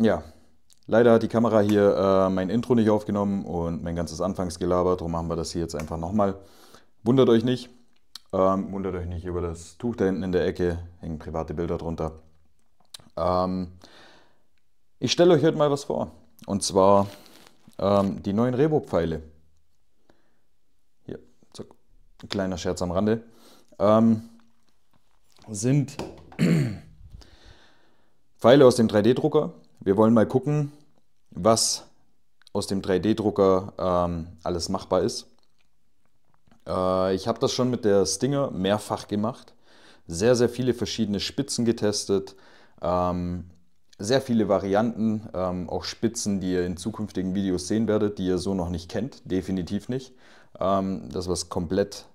Ja, leider hat die Kamera hier äh, mein Intro nicht aufgenommen und mein ganzes Anfangsgelaber. Darum machen wir das hier jetzt einfach nochmal. Wundert euch nicht. Ähm, wundert euch nicht über das Tuch da hinten in der Ecke. Hängen private Bilder drunter. Ähm, ich stelle euch heute mal was vor. Und zwar ähm, die neuen Rebo-Pfeile. Hier, so, kleiner Scherz am Rande. Ähm, sind Pfeile aus dem 3D-Drucker wir wollen mal gucken, was aus dem 3D-Drucker ähm, alles machbar ist. Äh, ich habe das schon mit der Stinger mehrfach gemacht. Sehr, sehr viele verschiedene Spitzen getestet. Ähm, sehr viele Varianten, ähm, auch Spitzen, die ihr in zukünftigen Videos sehen werdet, die ihr so noch nicht kennt. Definitiv nicht. Ähm, das ist was komplett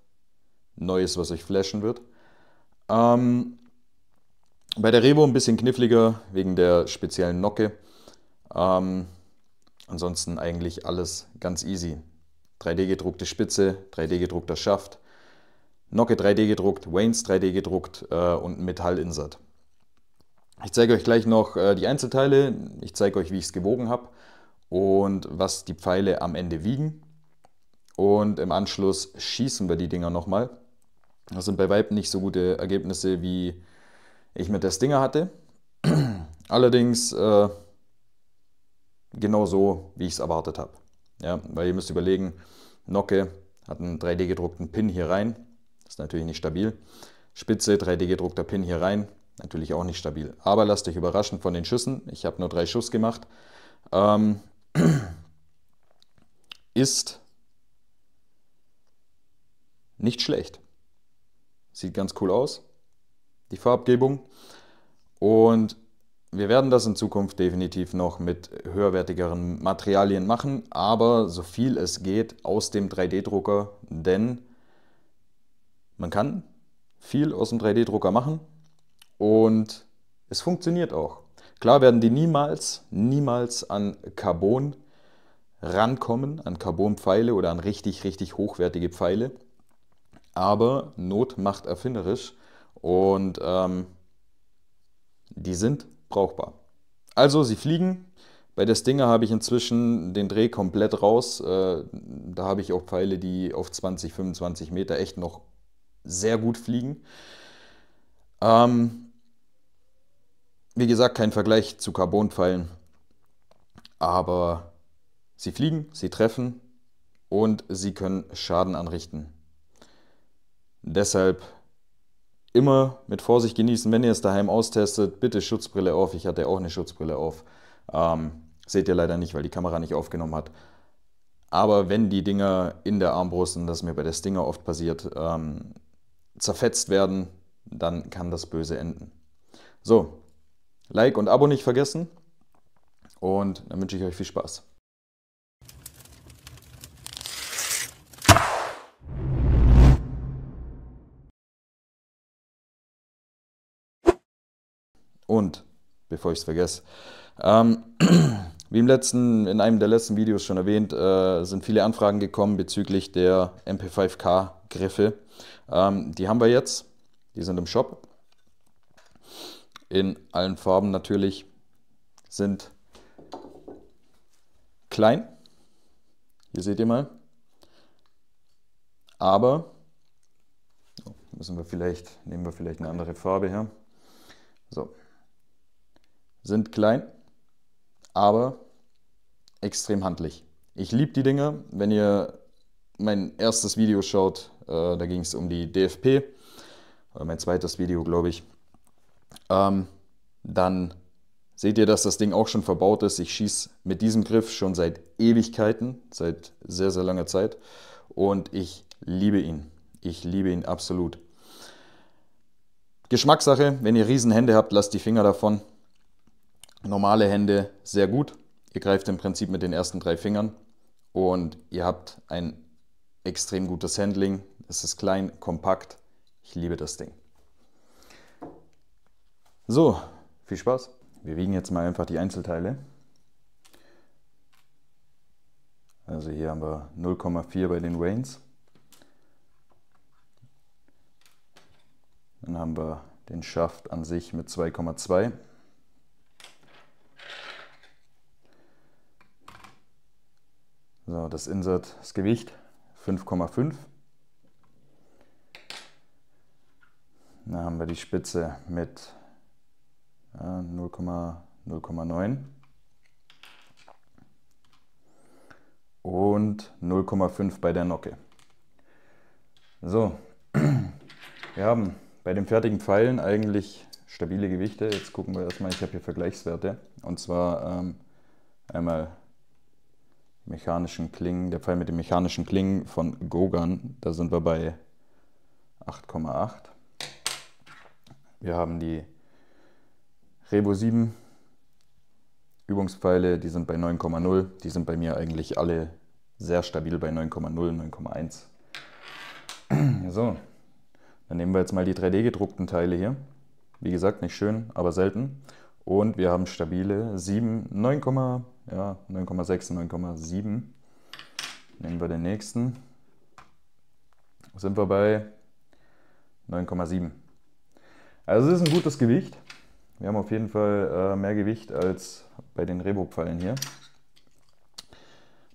Neues, was euch flashen wird. Ähm, bei der Revo ein bisschen kniffliger wegen der speziellen Nocke. Ähm, ansonsten eigentlich alles ganz easy. 3D gedruckte Spitze, 3D gedruckter Schaft, Nocke 3D gedruckt, Wains 3D gedruckt äh, und Metallinsert. Ich zeige euch gleich noch äh, die Einzelteile. Ich zeige euch, wie ich es gewogen habe und was die Pfeile am Ende wiegen. Und im Anschluss schießen wir die Dinger nochmal. Das sind bei Weib nicht so gute Ergebnisse wie ich mit der Stinger hatte. Allerdings äh, genau so, wie ich es erwartet habe. Ja, weil ihr müsst überlegen, Nocke hat einen 3D gedruckten Pin hier rein. Ist natürlich nicht stabil. Spitze, 3D gedruckter Pin hier rein. Natürlich auch nicht stabil. Aber lasst euch überraschen von den Schüssen. Ich habe nur drei Schuss gemacht. Ähm, ist nicht schlecht. Sieht ganz cool aus die Farbgebung. Und wir werden das in Zukunft definitiv noch mit höherwertigeren Materialien machen, aber so viel es geht aus dem 3D-Drucker, denn man kann viel aus dem 3D-Drucker machen und es funktioniert auch. Klar werden die niemals, niemals an Carbon rankommen, an Carbonpfeile oder an richtig, richtig hochwertige Pfeile. Aber Not macht erfinderisch und ähm, die sind brauchbar. Also, sie fliegen. Bei der Stinger habe ich inzwischen den Dreh komplett raus. Äh, da habe ich auch Pfeile, die auf 20, 25 Meter echt noch sehr gut fliegen. Ähm, wie gesagt, kein Vergleich zu Carbonpfeilen. Aber sie fliegen, sie treffen und sie können Schaden anrichten. Deshalb immer mit Vorsicht genießen. Wenn ihr es daheim austestet, bitte Schutzbrille auf. Ich hatte auch eine Schutzbrille auf. Ähm, seht ihr leider nicht, weil die Kamera nicht aufgenommen hat. Aber wenn die Dinger in der Armbrust, und das mir bei der Stinger oft passiert, ähm, zerfetzt werden, dann kann das böse enden. So, Like und Abo nicht vergessen und dann wünsche ich euch viel Spaß. Und, bevor ich es vergesse, ähm, wie im letzten, in einem der letzten Videos schon erwähnt, äh, sind viele Anfragen gekommen bezüglich der MP5K-Griffe. Ähm, die haben wir jetzt, die sind im Shop. In allen Farben natürlich sind klein. Hier seht ihr mal. Aber oh, müssen wir vielleicht, nehmen wir vielleicht eine andere Farbe her. So, sind klein, aber extrem handlich. Ich liebe die Dinger. Wenn ihr mein erstes Video schaut, äh, da ging es um die DFP, oder mein zweites Video, glaube ich, ähm, dann seht ihr, dass das Ding auch schon verbaut ist. Ich schieße mit diesem Griff schon seit Ewigkeiten, seit sehr, sehr langer Zeit und ich liebe ihn. Ich liebe ihn absolut. Geschmackssache, wenn ihr Riesenhände habt, lasst die Finger davon. Normale Hände sehr gut. Ihr greift im Prinzip mit den ersten drei Fingern und ihr habt ein extrem gutes Handling. Es ist klein, kompakt. Ich liebe das Ding. So, viel Spaß. Wir wiegen jetzt mal einfach die Einzelteile. Also hier haben wir 0,4 bei den Wains. Dann haben wir den Schaft an sich mit 2,2. So, das Insert, das Gewicht 5,5. Dann haben wir die Spitze mit ja, 0,9 und 0,5 bei der Nocke. So, wir haben bei den fertigen Pfeilen eigentlich stabile Gewichte. Jetzt gucken wir erstmal, ich habe hier Vergleichswerte. Und zwar ähm, einmal mechanischen Klingen, der Pfeil mit den mechanischen Klingen von Gogan, da sind wir bei 8,8. Wir haben die Rebo 7 Übungspfeile, die sind bei 9,0. Die sind bei mir eigentlich alle sehr stabil bei 9,0, 9,1. So, dann nehmen wir jetzt mal die 3D gedruckten Teile hier. Wie gesagt, nicht schön, aber selten. Und wir haben stabile 7, 9,0. Ja, 9,6 und 9,7. Nehmen wir den nächsten. Sind wir bei 9,7. Also es ist ein gutes Gewicht. Wir haben auf jeden Fall äh, mehr Gewicht als bei den Rebo-Pfeilen hier.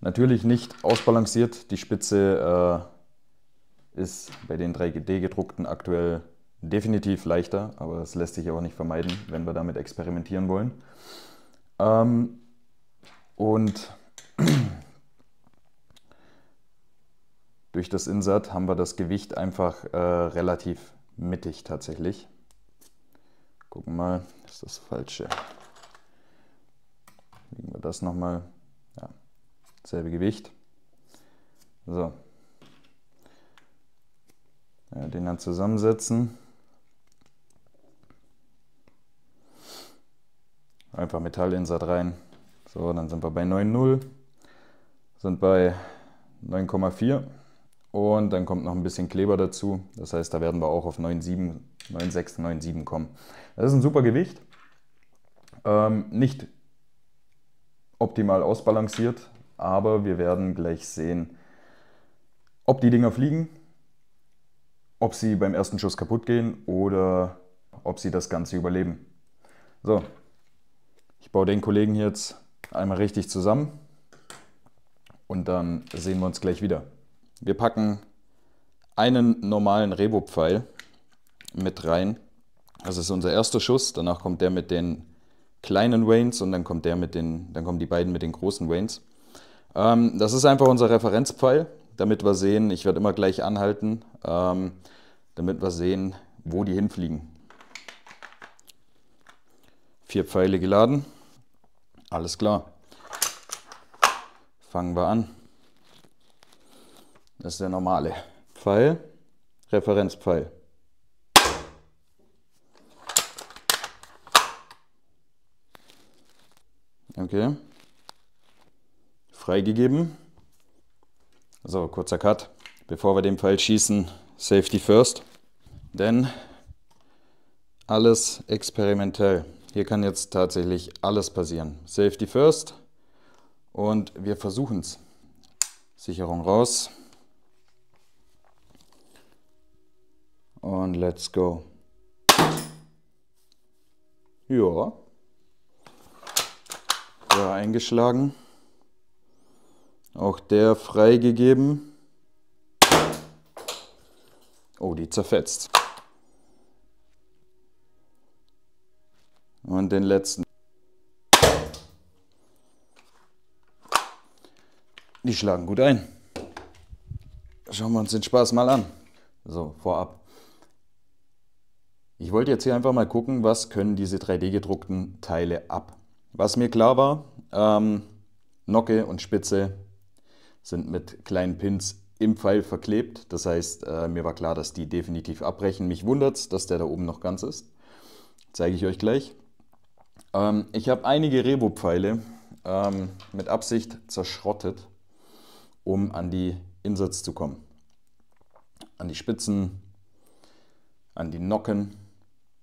Natürlich nicht ausbalanciert. Die Spitze äh, ist bei den 3D-gedruckten aktuell definitiv leichter, aber das lässt sich auch nicht vermeiden, wenn wir damit experimentieren wollen. Ähm, und durch das Insert haben wir das Gewicht einfach äh, relativ mittig tatsächlich. Gucken mal, ist das falsche. Legen wir das nochmal. Ja, selbe Gewicht. So. Ja, den dann zusammensetzen. Einfach Metallinsert rein. So, dann sind wir bei 9,0, sind bei 9,4 und dann kommt noch ein bisschen Kleber dazu. Das heißt, da werden wir auch auf 9,7, 9,6, 9,7 kommen. Das ist ein super Gewicht. Ähm, nicht optimal ausbalanciert, aber wir werden gleich sehen, ob die Dinger fliegen, ob sie beim ersten Schuss kaputt gehen oder ob sie das Ganze überleben. So, ich baue den Kollegen jetzt einmal richtig zusammen und dann sehen wir uns gleich wieder. Wir packen einen normalen Rebo-Pfeil mit rein. Das ist unser erster Schuss, danach kommt der mit den kleinen Wains und dann kommt der mit den, dann kommen die beiden mit den großen Wains. Ähm, das ist einfach unser Referenzpfeil, damit wir sehen, ich werde immer gleich anhalten, ähm, damit wir sehen, wo die hinfliegen. Vier Pfeile geladen. Alles klar. Fangen wir an. Das ist der normale Pfeil, Referenzpfeil. Okay. Freigegeben. So, kurzer Cut. Bevor wir den Pfeil schießen, Safety first. Denn alles experimentell. Hier kann jetzt tatsächlich alles passieren. Safety first und wir versuchen es. Sicherung raus. Und let's go. Ja. Ja, eingeschlagen. Auch der freigegeben. Oh, die zerfetzt. Und den letzten. Die schlagen gut ein. Schauen wir uns den Spaß mal an. So, vorab. Ich wollte jetzt hier einfach mal gucken, was können diese 3D-gedruckten Teile ab. Was mir klar war, ähm, Nocke und Spitze sind mit kleinen Pins im Pfeil verklebt. Das heißt, äh, mir war klar, dass die definitiv abbrechen. Mich wundert es, dass der da oben noch ganz ist. Zeige ich euch gleich. Ähm, ich habe einige Rebo-Pfeile ähm, mit Absicht zerschrottet, um an die Insatz zu kommen. An die Spitzen, an die Nocken.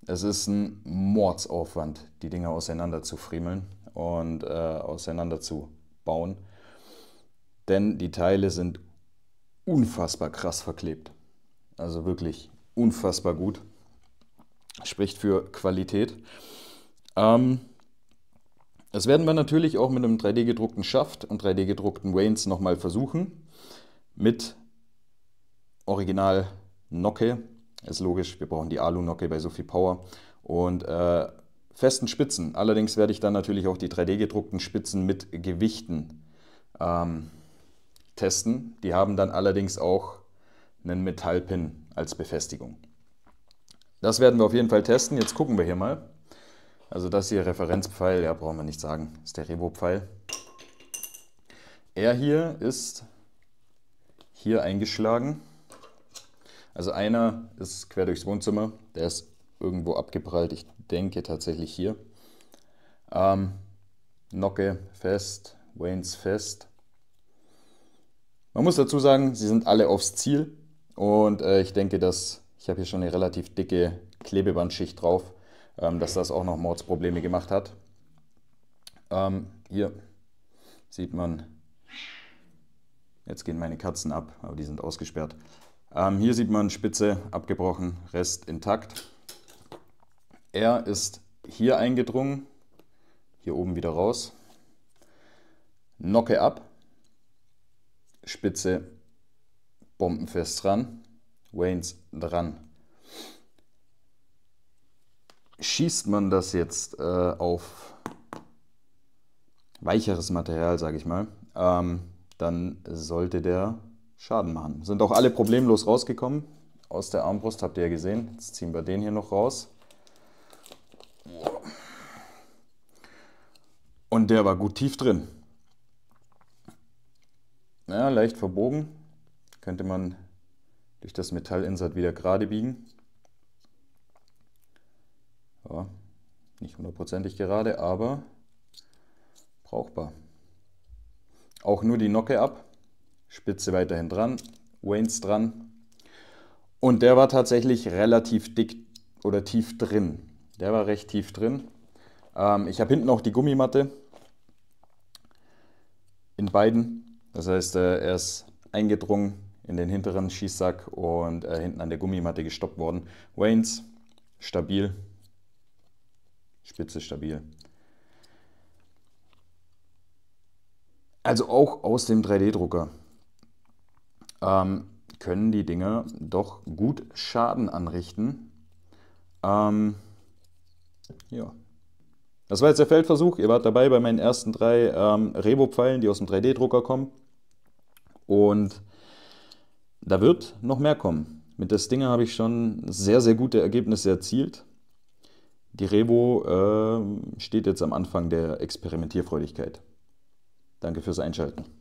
Es ist ein Mordsaufwand, die Dinger auseinander zu friemeln und äh, auseinander zu bauen. Denn die Teile sind unfassbar krass verklebt. Also wirklich unfassbar gut. Spricht für Qualität. Ähm, das werden wir natürlich auch mit einem 3D-gedruckten Schaft und 3D-gedruckten Wains nochmal versuchen. Mit Original Nocke. Ist logisch, wir brauchen die Alu-Nocke bei so viel Power. Und äh, festen Spitzen. Allerdings werde ich dann natürlich auch die 3D-gedruckten Spitzen mit Gewichten ähm, testen. Die haben dann allerdings auch einen Metallpin als Befestigung. Das werden wir auf jeden Fall testen. Jetzt gucken wir hier mal. Also das hier Referenzpfeil, ja, brauchen wir nicht sagen, ist der Revo-Pfeil. Er hier ist hier eingeschlagen. Also einer ist quer durchs Wohnzimmer, der ist irgendwo abgeprallt, ich denke tatsächlich hier. Ähm, Nocke fest, Waynes fest. Man muss dazu sagen, sie sind alle aufs Ziel und äh, ich denke, dass ich habe hier schon eine relativ dicke Klebebandschicht drauf ähm, dass das auch noch Mordsprobleme gemacht hat. Ähm, hier sieht man, jetzt gehen meine Katzen ab, aber die sind ausgesperrt. Ähm, hier sieht man Spitze abgebrochen, Rest intakt. Er ist hier eingedrungen, hier oben wieder raus. Nocke ab, Spitze bombenfest dran, Waynes dran schießt man das jetzt äh, auf weicheres Material, sage ich mal, ähm, dann sollte der Schaden machen. Sind auch alle problemlos rausgekommen. Aus der Armbrust habt ihr ja gesehen. Jetzt ziehen wir den hier noch raus. Und der war gut tief drin. Ja, leicht verbogen. Könnte man durch das Metallinsert wieder gerade biegen. Ja, nicht hundertprozentig gerade, aber brauchbar. Auch nur die Nocke ab, Spitze weiterhin dran, Waynes dran. Und der war tatsächlich relativ dick oder tief drin. Der war recht tief drin. Ähm, ich habe hinten auch die Gummimatte in beiden. Das heißt, äh, er ist eingedrungen in den hinteren Schießsack und äh, hinten an der Gummimatte gestoppt worden. Waynes, stabil, Spitze stabil. Also auch aus dem 3D-Drucker ähm, können die Dinge doch gut Schaden anrichten. Ähm, ja. Das war jetzt der Feldversuch. Ihr wart dabei bei meinen ersten drei ähm, Rebo-Pfeilen, die aus dem 3D-Drucker kommen. Und da wird noch mehr kommen. Mit das Ding habe ich schon sehr, sehr gute Ergebnisse erzielt. Die Revo äh, steht jetzt am Anfang der Experimentierfreudigkeit. Danke fürs Einschalten.